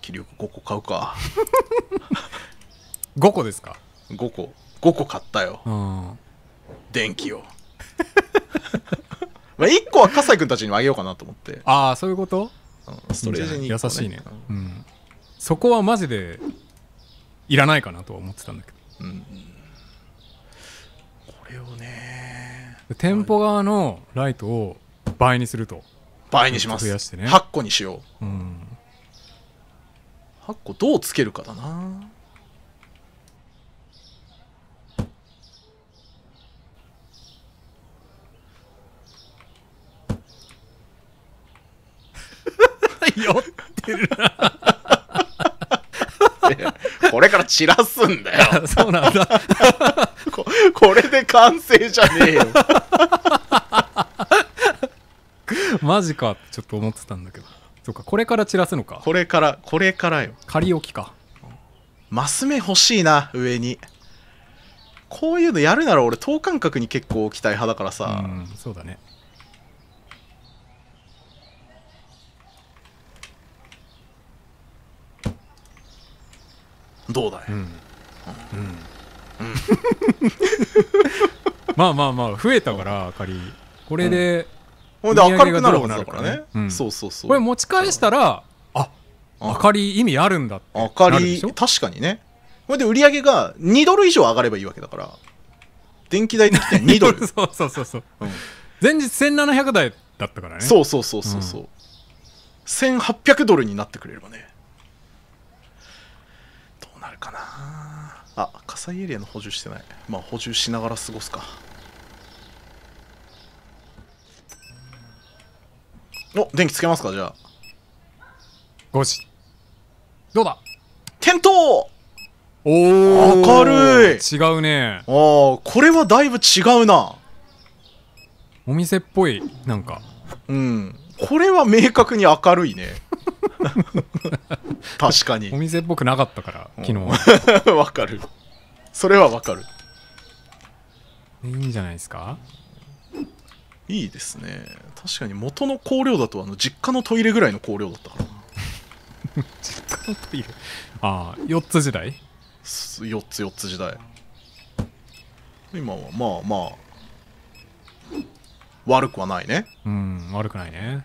気力5個買うか5 個ですか5個5個買ったよ、うん、電気を まあ1個は笠井君たちにもあげようかなと思ってああそういうこと、うん、ストレージに、ね、優しいね、うん、そこはマジでいらないかなとは思ってたんだけど、うん、これをね店舗側のライトを倍にすると倍にします増やしてね8個にしよう、うん、8個どうつけるかだな 酔ってるな これから散らすんだよ そうなんだここれで完成じゃねえよマジかちょっと思ってたんだけどそうかこれから散らすのかこれからこれからよ仮置きかマス目欲しいな上にこういうのやるなら俺等間隔に結構置きたい派だからさ、うん、そうだねどうだい、うんうんうん、まあまあまあ増えたから仮これで、ほんで明るくなるわけだからね、うん、そうそうそうこれ持ち返したらあ明かり意味あるんだって明かり確かにねほんで売り上げが2ドル以上上がればいいわけだから電気代的に2ドル そうそうそうそう、うん、前日1700台だったからねそうそうそうそうそう、うん、1800ドルになってくれればねどうなるかなあ火災エリアの補充してないまあ補充しながら過ごすかお電気つけますかじゃあ5時どうだ点灯おお明るい違うねああこれはだいぶ違うなお店っぽいなんかうんこれは明確に明るいね 確かにお店っぽくなかったから昨日 わかるそれはわかるいいんじゃないですかいいですね確かに元の香料だとあの実家のトイレぐらいの香料だったから 実家のトイレああ4つ時代4つ4つ時代今はまあまあ悪くはないねうん悪くないね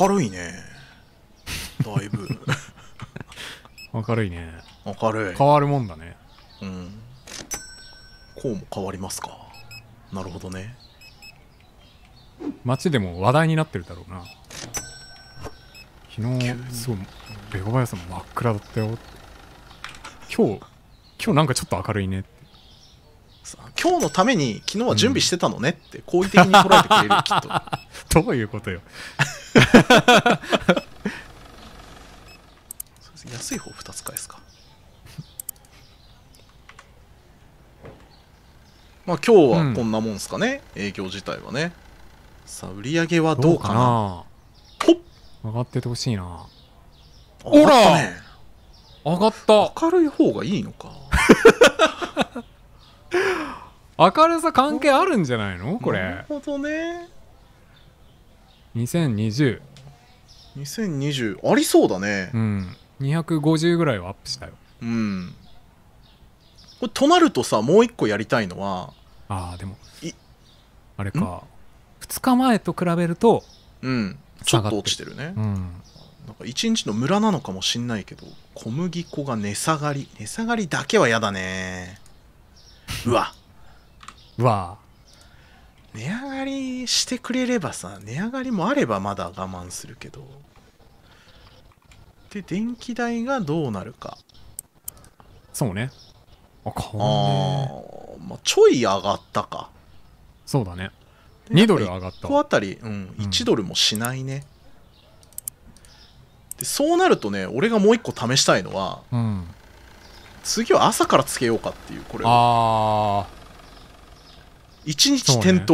明るいねだいぶ 明るいね明るい変わるもんだねうん方も変わりますかなるほどね街でも話題になってるだろうな昨日すごいレゴ林さん真っ暗だったよ今日今日なんかちょっと明るいね今日のために昨日は準備してたのねって好意的に捉えてくれる、きっと どういうことよ 安い方2つ返すかまあ今日はこんなもんすかね、うん、営業自体はねさあ売り上げはどうかなほっ上がっててほしいなほら、上がった明るい方がいいのか 明るさ関係あるんじゃないのこれなるほどね2 0 2 0 2020ありそうだねうん250ぐらいはアップしたようんこれとなるとさもう一個やりたいのはああでもあれか2日前と比べるとうんちょっと落ちてるね、うん、なんか一日のムラなのかもしんないけど小麦粉が値下がり値下がりだけは嫌だね うわうわ値上がりしてくれればさ値上がりもあればまだ我慢するけどで電気代がどうなるかそうねあ変わんねあまあ、ちょい上がったかそうだね2ドル上がった1個あたり、うん、1ドルもしないね、でそうなるとね俺がもう1個試したいのはうん次は朝からつけようかっていうこれああ1日転倒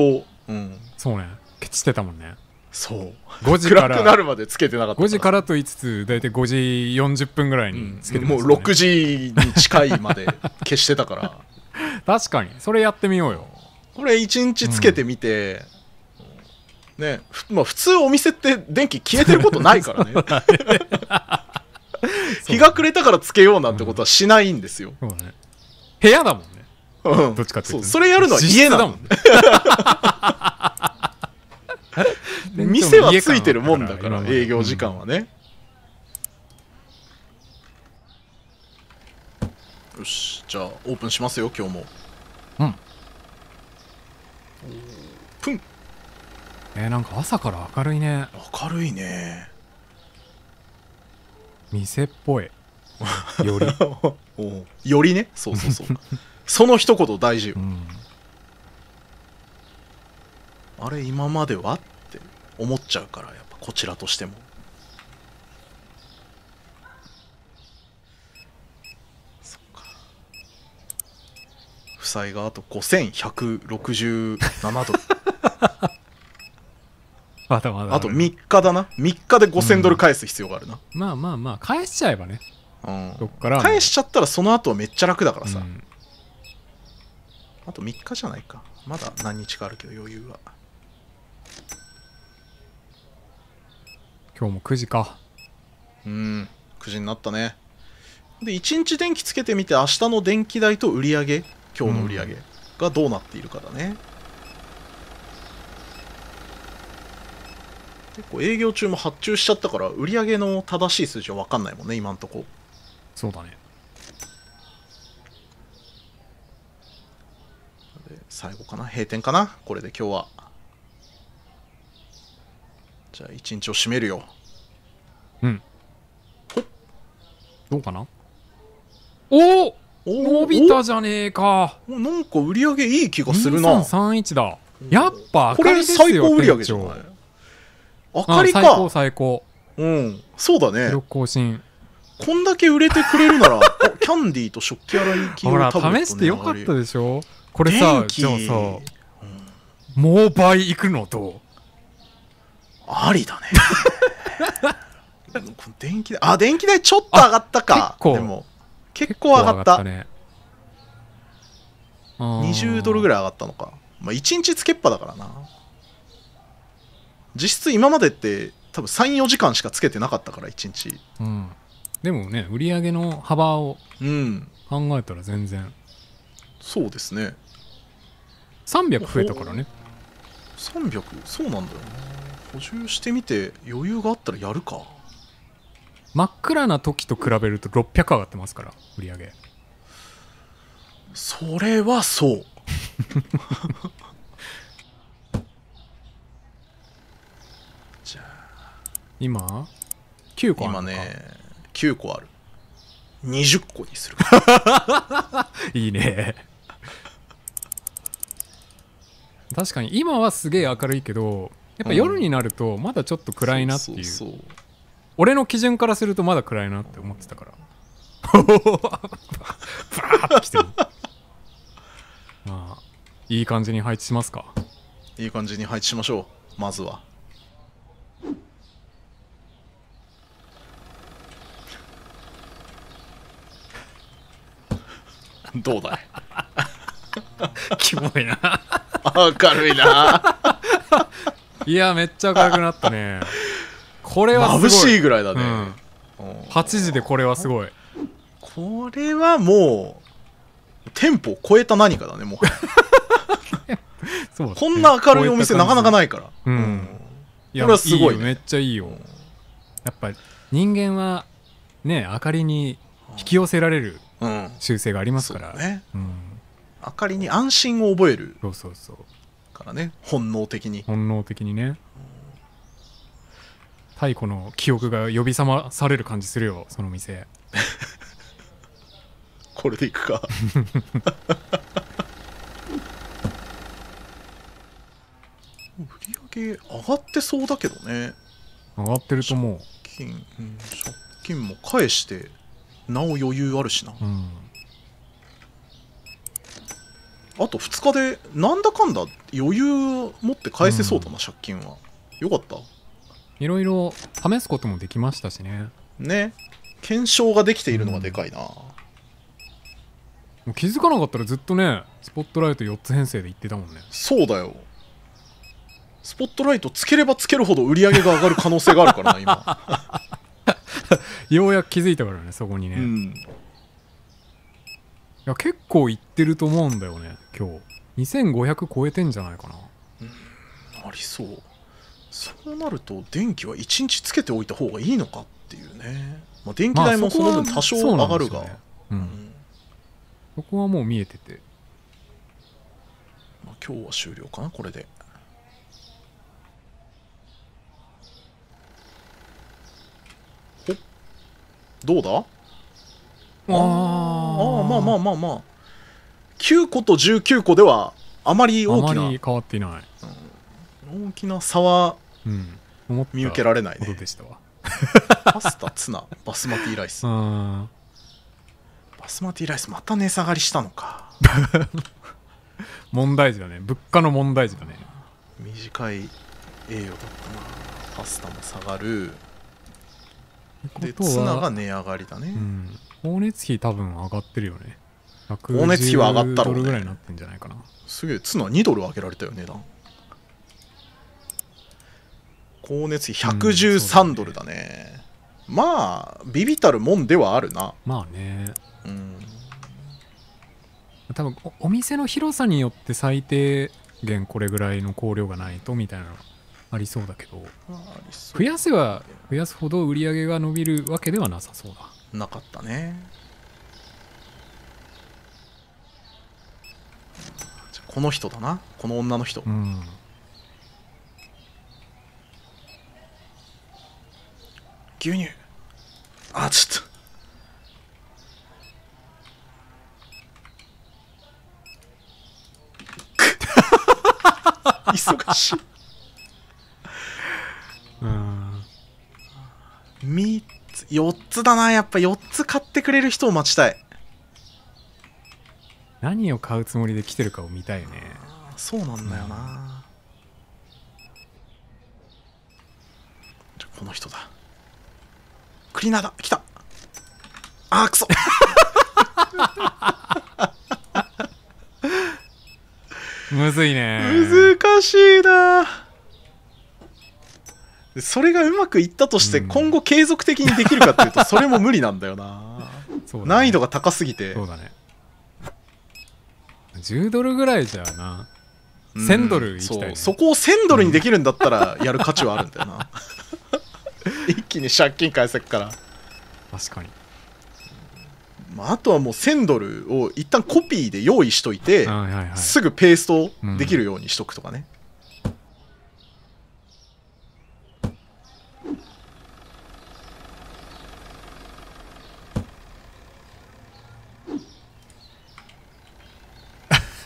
う,、んそうねケチってたもんねそう5時から暗くなるまでつけてなかった5時からと言いつつ大体5時40分ぐらいにつけて、ねうん、もう6時に近いまで消してたから 確かにそれやってみようよこれ1日つけてみて、うん、ねまあ、普通お店って電気消えてることないからね 日が暮れたからつけようなんてことはしないんですよ、うんね、部屋だもんね、うん、どっちかっていうと、ね、それやるのは家だもんね 店はついてるもんだから営業時間はね、うん、よしじゃあオープンしますよ今日もうんプンえー、なんか朝から明るいね明るいね店っぽい よりよりねそうそうそう その一言大事よ、うんあれ今まではって思っちゃうからやっぱこちらとしてもそっか負債があと5167ドルまだまだあと3日だな3日で5000ドル返す必要があるな、うん、まあまあまあ返しちゃえばねうん、から返しちゃったらその後はめっちゃ楽だからさ、うん、あと3日じゃないかまだ何日かあるけど余裕は。今日も9時かうん9時になったねで1日電気つけてみて明日の電気代と売り上げ今日の売り上げがどうなっているかだね、うん、結構営業中も発注しちゃったから売り上げの正しい数字は分かんないもんね今んとこそうだね最後かな閉店かなこれで今日はじゃあ一日を締めるようんどうかなおお伸びたじゃねえかなんか売り上げいい気がするな3 3 1だやっぱ明かりですよこれ最高売り上げじゃない明かりか最高最高うんそうだね更新こんだけ売れてくれるなら キャンディーと食器洗い機ほら試してよかったでしょこれさじゃあさ、うん、モーバイ行くのどうありだね 電気代あ電気代ちょっと上がったかでも結構上がった,、ね、20ドルぐらい上がったのかまあ1日つけっぱだからな実質今までって多分34時間しかつけてなかったから1日、うん、でもね売り上げの幅を考えたら全然、うん、そうですね300増えたからね300そうなんだよな補充してみて余裕があったらやるか真っ暗な時と比べると600上がってますから売り上げそれはそう じゃあ今9個ある今ね9個ある20個にする いいね確かに今はすげえ明るいけどやっぱ夜になるとまだちょっと暗いなっていううん、そうそうそう俺の基準からするとまだ暗いなって思ってたからバ ーッときてるまあいい感じに配置しますかいい感じに配置しましょうまずは どうだい キモいな明るいないやめっちゃ明るくなったねこれはすご眩しいぐらいだね、うん8時でこれはすごいこれはもうテンポを超えた何かだねもうそうねこんな明るいお店なかなかないからうんいやこれはすごいねめっちゃいいよやっぱ人間はね明かりに引き寄せられるうん習性がありますからそうねうん明かりに安心を覚えるそうそうそうからね本能的に本能的にね太古の記憶が呼び覚まされる感じするよその店 これでいくか 売り上げ上がってそうだけどね上がってると思う借金、うん、借金も返してなお余裕あるしな、うんあと2日でなんだかんだ余裕持って返せそうだな、うん、借金はよかったいろいろ試すこともできましたしねね検証ができているのがでかいな、うん、もう気づかなかったらずっとねスポットライト4つ編成で行ってたもんねそうだよスポットライトつければつけるほど売り上げが上がる可能性があるからな今 ようやく気づいたからねそこにね、うんや結構いってると思うんだよね今日2500超えてんじゃないかなうんありそうそうなると電気は1日つけておいた方がいいのかっていうね、まあ、電気代もその分多少上がるが、まあこねうんうん、そこはもう見えてて、まあ、今日は終了かなこれでおどうだああまあまあまあまあ9個と19個ではあまり大きなあまり変わっていない、うん、大きな差は見受けられないね、うん、でしたわパスタツナバスマティライス バスマティライスまた値下がりしたのか 問題児だね物価の問題児だね短い栄養だったなパスタも下がるでツナが値上がりだね、うん、光熱費多分上がってるよね光熱費は上がったろう、ぐらいになってんじゃないかなすげえツナ2ドル上げられたよ値段光熱費113ドルだねうんだね、まあビビたるもんではあるなまあねうん多分お店の広さによって最低限これぐらいの香料がないとみたいなありそうだけど増やせば増やすほど売り上げが伸びるわけではなさそうだなかったねこの人だなこの女の人、うん、牛乳あちょっと 忙しい4つだなやっぱ4つ買ってくれる人を待ちたい何を買うつもりで来てるかを見たいねそうなんだよな、じゃこの人だクリーナーだ来たあーくそ むずいね難しいなそれがうまくいったとして、今後継続的にできるかっていうと、それも無理なんだよな。だね難易度が高すぎて。そうだね10ドルぐらいじゃな1000ドルいきたいねそうそこを1000ドルにできるんだったらやる価値はあるんだよな 一気に借金返せっから、確かにまあ、あとはもう1000ドルを一旦コピーで用意しといて、はいはいはいすぐペーストできるようにしとくとかね、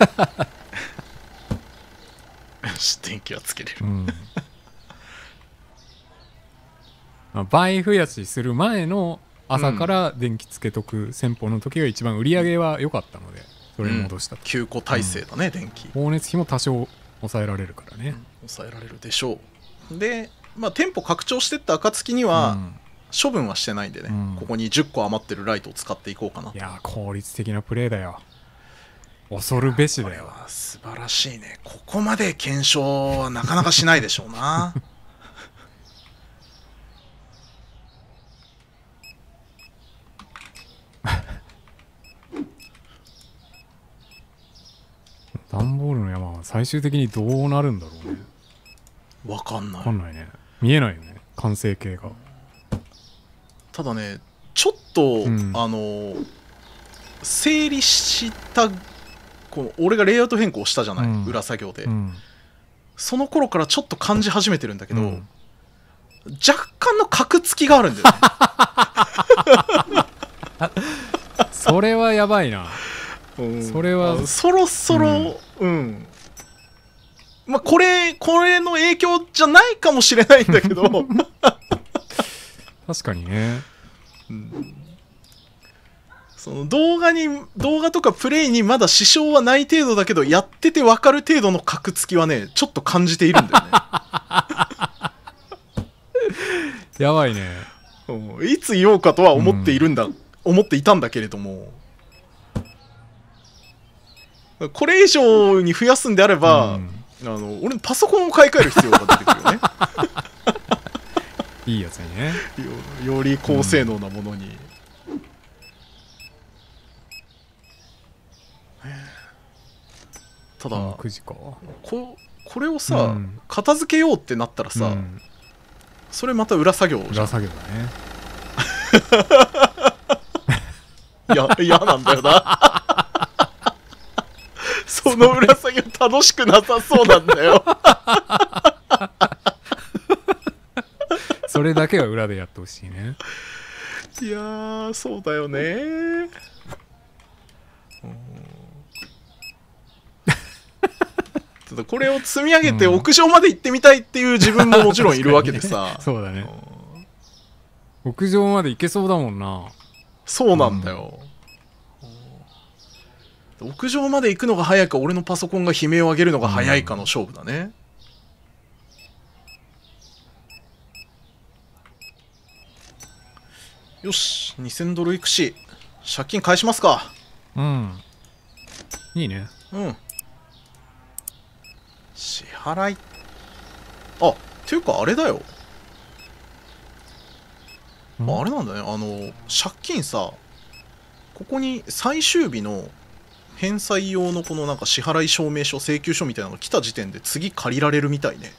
よし電気はつけれる、うんまあ、倍増やしする前の朝から電気つけとく戦法の時が一番売り上げは良かったのでそれに戻した、うん、9個体制だね、うん、電気光熱費も多少抑えられるからね、うん、抑えられるでしょうで、まあ、店舗拡張してった暁には、処分はしてないんでね、ここに10個余ってるライトを使っていこうかないや効率的なプレーだよ恐るべしだよ素晴らしいねここまで検証はなかなかしないでしょうなダン ボールの山は最終的にどうなるんだろうねわかんないわかんないね見えないよね完成形がただねちょっと、うん、あの整理したこの俺がレイアウト変更したじゃない、うん、裏作業で、うん、その頃からちょっと感じ始めてるんだけど、うん、若干のカクつきがあるんだよ、ね、それはやばいな、それはそろそろうんまあ、これ、これの影響じゃないかもしれないんだけど 確かにね。うん、その動画に、動画とかプレイにまだ支障はない程度だけど、やっててわかる程度の格付きはね、ちょっと感じているんだよね。やばいね。いつ言おうかとは思っているんだ、うん、思っていたんだけれども。これ以上に増やすんであれば、うん、あの俺のパソコンを買い替える必要が出てくるよね。いいやつにねよ。より高性能なものに。うんただ、9時かここれをさ、うん、片付けようってなったらさ、うん、それまた裏作業裏作業だね や嫌なんだよな その裏作業楽しくなさそうなんだよ それだけは裏でやってほしいねいやそうだよねこれを積み上げて屋上まで行ってみたいっていう自分ももちろんいるわけでさ、そうだね、屋上まで行けそうだもんなそうなんだよ、うん、屋上まで行くのが早いか俺のパソコンが悲鳴を上げるのが早いかの勝負だね、うん、よし2000ドルいくし借金返しますかうんいいねうん払い。あ、っていうかあれだよ。あ、れなんだね。あの、借金さ、ここに最終日の返済用のこのなんか支払い証明書、請求書みたいなの来た時点で次借りられるみたいね。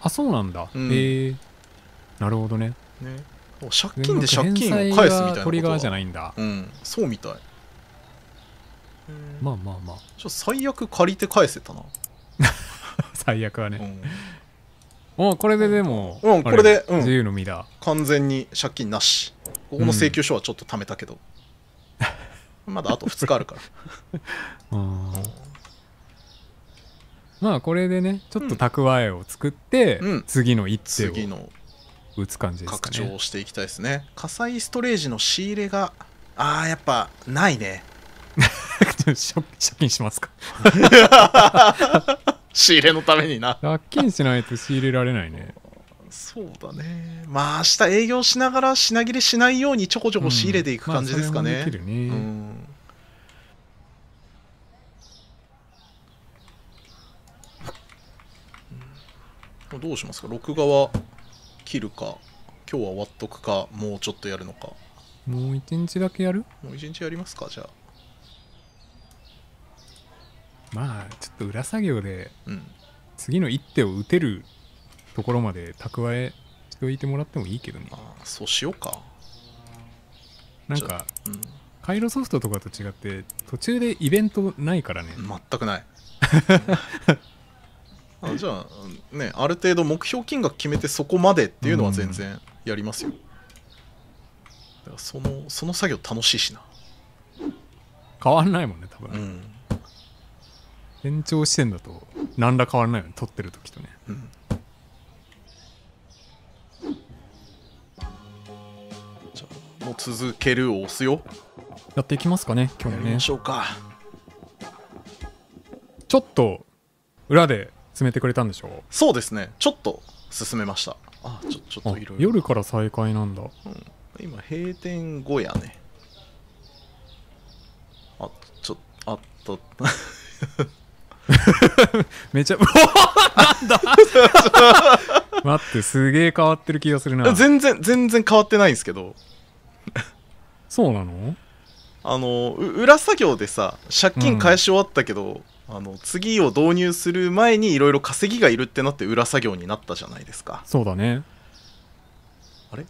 あ、そうなんだ。うん、えなるほどね。ね。借金で借金を返すみたいなことトリガーじゃないんだ。うん、そうみたい。まあまあまあ。最悪借りて返せたな。最悪はね、うん、これででも、うん、これで、うん、自由の身だ完全に借金なしここの請求書はちょっと貯めたけど、うん、まだあと2日あるから まあこれでねちょっと蓄えを作って、次の一手を打つ感じですね拡張していきたいですね火災ストレージの仕入れがあーやっぱないね 借金しますか 仕入れのためにな借金しないと仕入れられないねそうだねまあ明日営業しながら品切れしないようにちょこちょこ仕入れていく感じですかね、うんまあ、できるね、うん、どうしますか録画は切るか今日は終わっとくかもうちょっとやるのかもう一日だけやるもう一日やりますかじゃあまあちょっと裏作業で、次の一手を打てるところまで蓄えしておいてもらってもいいけどねあそうしようかなんか、うん、回路ソフトとかと違って途中でイベントないからね全くないあじゃあねある程度目標金額決めてそこまでっていうのは全然やりますよ、だからそのその作業楽しいしな変わんないもんね多分、うん延長視点だと何ら変わらないよね撮ってる時とね、うん、じゃあもう続けるを押すよやっていきますかね今日もねちょっと裏で詰めてくれたんでしょうそうですねちょっと進めましたあちょちょっといろいろ夜から再開なんだ、うん、今閉店後やねあちょあった めちゃ なんだ 待ってすげえ変わってる気がするな全然全然変わってないんですけどそうなのあの裏作業でさ借金返し終わったけど、うん、あの次を導入する前にいろいろ稼ぎがいるってなって裏作業になったじゃないですかそうだねあれ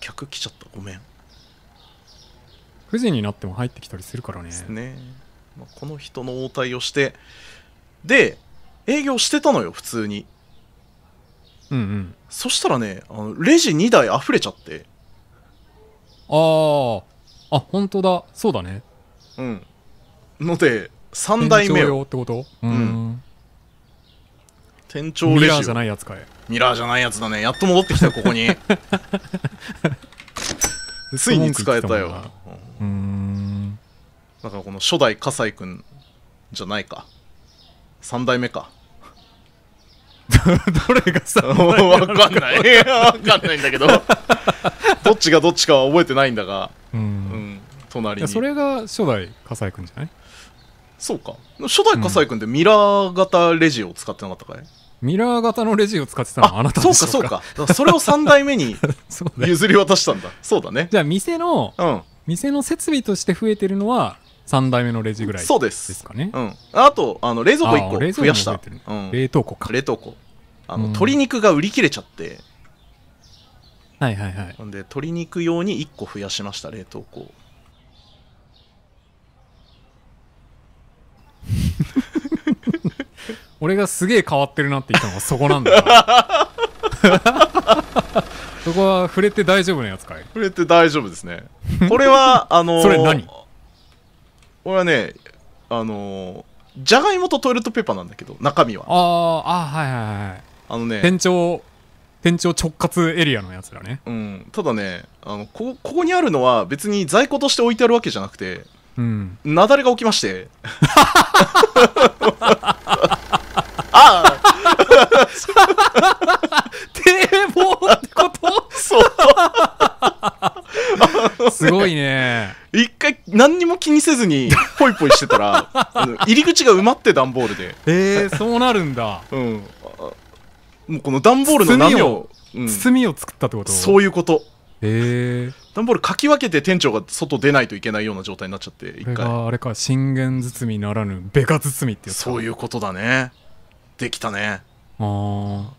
客来ちゃったごめん富士になっても入ってきたりするからねね、まあ、この人の応対をしてで営業してたのよ普通にうんうんそしたらねあのレジ2台溢れちゃってあああ本当だそうだねうんので3台目店ってことうん、店長レジミラーじゃないやつかいミラーじゃないやつだねやっと戻ってきたよここに ついに使えたよううんだからこの初代葛西くんじゃないか3代目か どれがさ分 かんない分 かんないんだけどどっちがどっちかは覚えてないんだがうん、うん、隣にそれが初代笠井君じゃないそうか初代笠井君ってミラー型レジを使ってなかったかい、うん、ミラー型のレジを使ってたのはあなたでしそうかそうかそれを3代目に譲り渡したんだそうだねじゃあ店の、うん、店の設備として増えてるのは3代目のレジぐらいそうですですかね、うん、あとあの冷蔵庫1個増やした、うん、冷凍庫か冷凍庫あの、うん、鶏肉が売り切れちゃってはいはいはいなんで鶏肉用に1個増やしました冷凍庫 俺がすげえ変わってるなって言ったのはそこなんだよ そこは触れて大丈夫なやつかい触れて大丈夫ですねこれはあのー、それ何俺はねあのじゃがいもとトイレットペーパーなんだけど中身はああはいはいはいあのね店長店長直轄エリアのやつだねうんただねあのこここにあるのは別に在庫として置いてあるわけじゃなくてうん雪崩が起きましてああ堤防ってこと そう すごいね 一何にも気にせずにポイポイしてたら 入り口が埋まって段ボールでえー、そうなるんだうんもうこの段ボールの波を包みをうん、包みを作ったってことそういうことへえー、段ボールかき分けて店長が外出ないといけないような状態になっちゃって一回あれか信玄包みならぬベか包みってそういうことだねできたねああ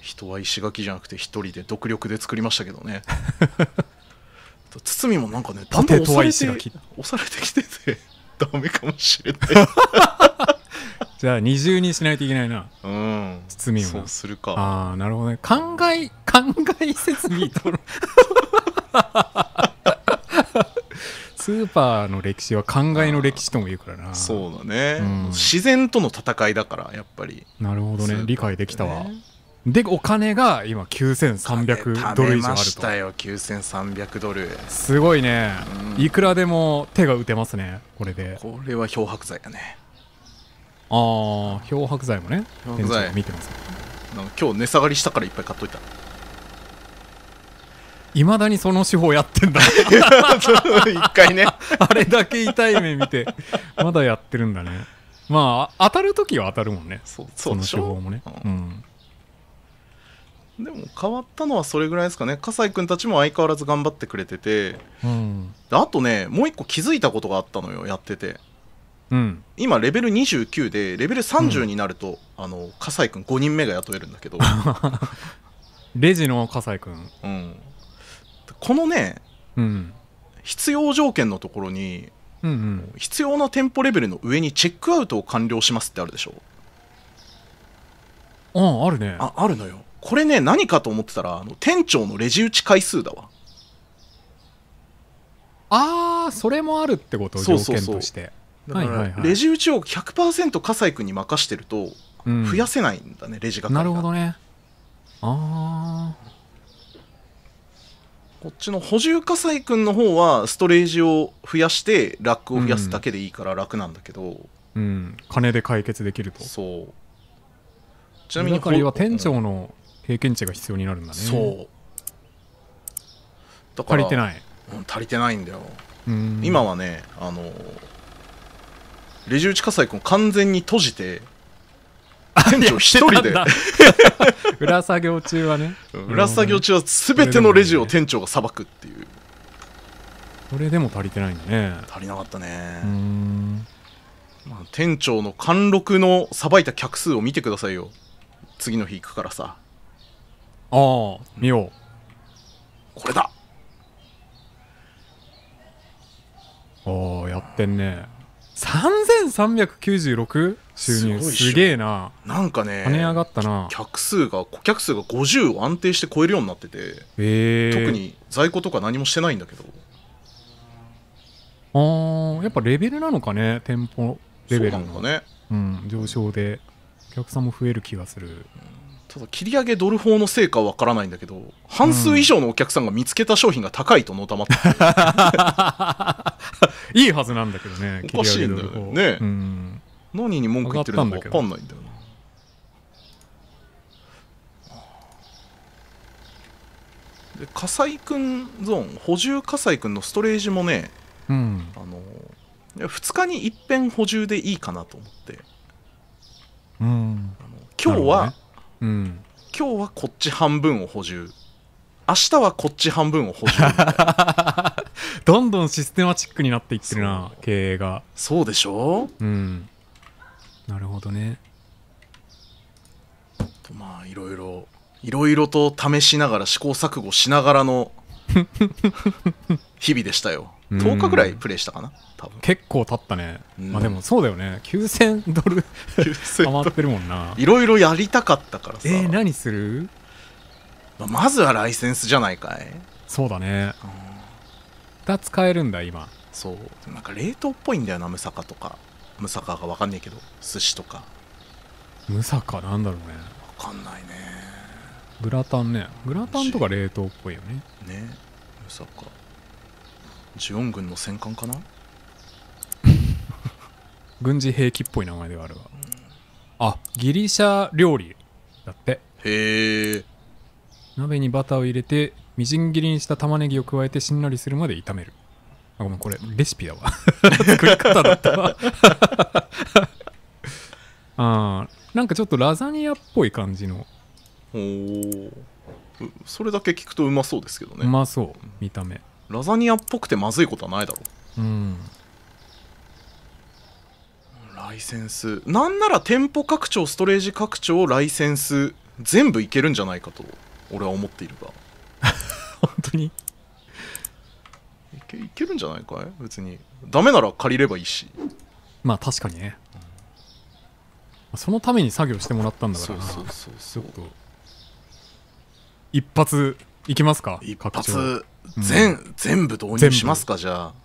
人は石垣じゃなくて一人で独力で作りましたけどね とみもなんかねだんだん押されて押されてきてて ダメかもしれない じゃあ二重にしないといけないなうん堤もそうするかああなるほどね考え考えずにとスーパーの歴史は考えの歴史とも言うからなそうだね、うん、自然との戦いだからやっぱりなるほどね理解できたわ、でお金が今9300ドル以上あるとしたよ9300ドルすごいね、うん、いくらでも手が打てますねこれでこれは漂白剤だねああ漂白剤もね漂白剤見てます今日値下がりしたからいっぱい買っといたいまだにその手法やってんだ 一回ね あれだけ痛い目見てまだやってるんだねまあ当たる時は当たるもんねそうその手法もね、うんでも変わったのはそれぐらいですかね葛西君たちも相変わらず頑張ってくれてて、うん、あとねもう一個気づいたことがあったのよやってて、うん、今レベル29でレベル30になると、葛西あの笠井君5人目が雇えるんだけど レジの葛西君、うん、このね、うん、必要条件のところに、うんうん、必要な店舗レベルの上にチェックアウトを完了しますってあるでしょああるねああるのよこれね、何かと思ってたら、あの店長のレジ打ち回数だわ。ああ、それもあるってことそうそ条件として。レジ打ちを100%笠井君に任してると、増やせないんだね、レジが。なるほどね。ああ。こっちの補充火災くんの方はストレージを増やしてラックを増やすだけでいいから楽なんだけど、うん。金で解決できると。そうちなみにこれは店長の経験値が必要になるんだねそうだから足りてない、うん、足りてないんだよ今はねあのレジ打ち火災君完全に閉じて店長一人で 裏作業中はね裏作業中は全てのレジを店長がさばくっていうそれでも足りてないんだね足りなかったねまあ、店長の貫禄のさばいた客数を見てくださいよ次の日行くからさああ見ようこれだおーやってんね3396収入すすげえななんかね跳ね上がったな客数が顧客数が50を安定して超えるようになってて、ええ特に在庫とか何もしてないんだけどあーやっぱレベルなのかね店舗レベルそうなのかねうん上昇でお客さんも増える気がするただ切り上げドル法の成果はわからないんだけど半数以上のお客さんが見つけた商品が高いとのたまって、うん、いいはずなんだけどねおかしいんだよね、うん、何に文句言ってるのか分かんないんだよな火災くんゾーン補充災くんのストレージもね、うん、あの2日にいっぺん補充でいいかなと思って、うん、今日はうん、今日はこっち半分を補充明日はこっち半分を補充 どんどんシステマチックになっていってるな経営がそうでしょうんなるほどねまあいろいろいろいろと試しながら試行錯誤しながらの 日々でしたよ10日ぐらいプレイしたかな多分結構経ったね、うん、まあでもそうだよね9000ドル余ってるもんないろいろやりたかったからさえー、何する、まあ、まずはライセンスじゃないかいそうだね、うん、2つ買えるんだ今そうなんか冷凍っぽいんだよなムサカとかムサカが分かんないけど寿司とかムサカなんだろうね分かんないねグラタンねグラタンとか冷凍っぽいよねねムサカジオン軍の戦艦かな 軍事兵器っぽい名前ではあるわ、あギリシャ料理だってへえ鍋にバターを入れてみじん切りにした玉ねぎを加えてしんなりするまで炒めるあごめんこれレシピだわ 作り方だったわ あなんかちょっとラザニアっぽい感じのおそれだけ聞くとうまそうですけどねうまそう見た目ラザニアっぽくてまずいことはないだろううんライセンスなんなら店舗拡張ストレージ拡張ライセンス全部いけるんじゃないかと俺は思っているが 本当にいけいけるんじゃないかい別にダメなら借りればいいしまあ確かにね、うん、そのために作業してもらったんだからそうそうそうそう一発行きますか一発全、うん、全部導入しますかじゃあ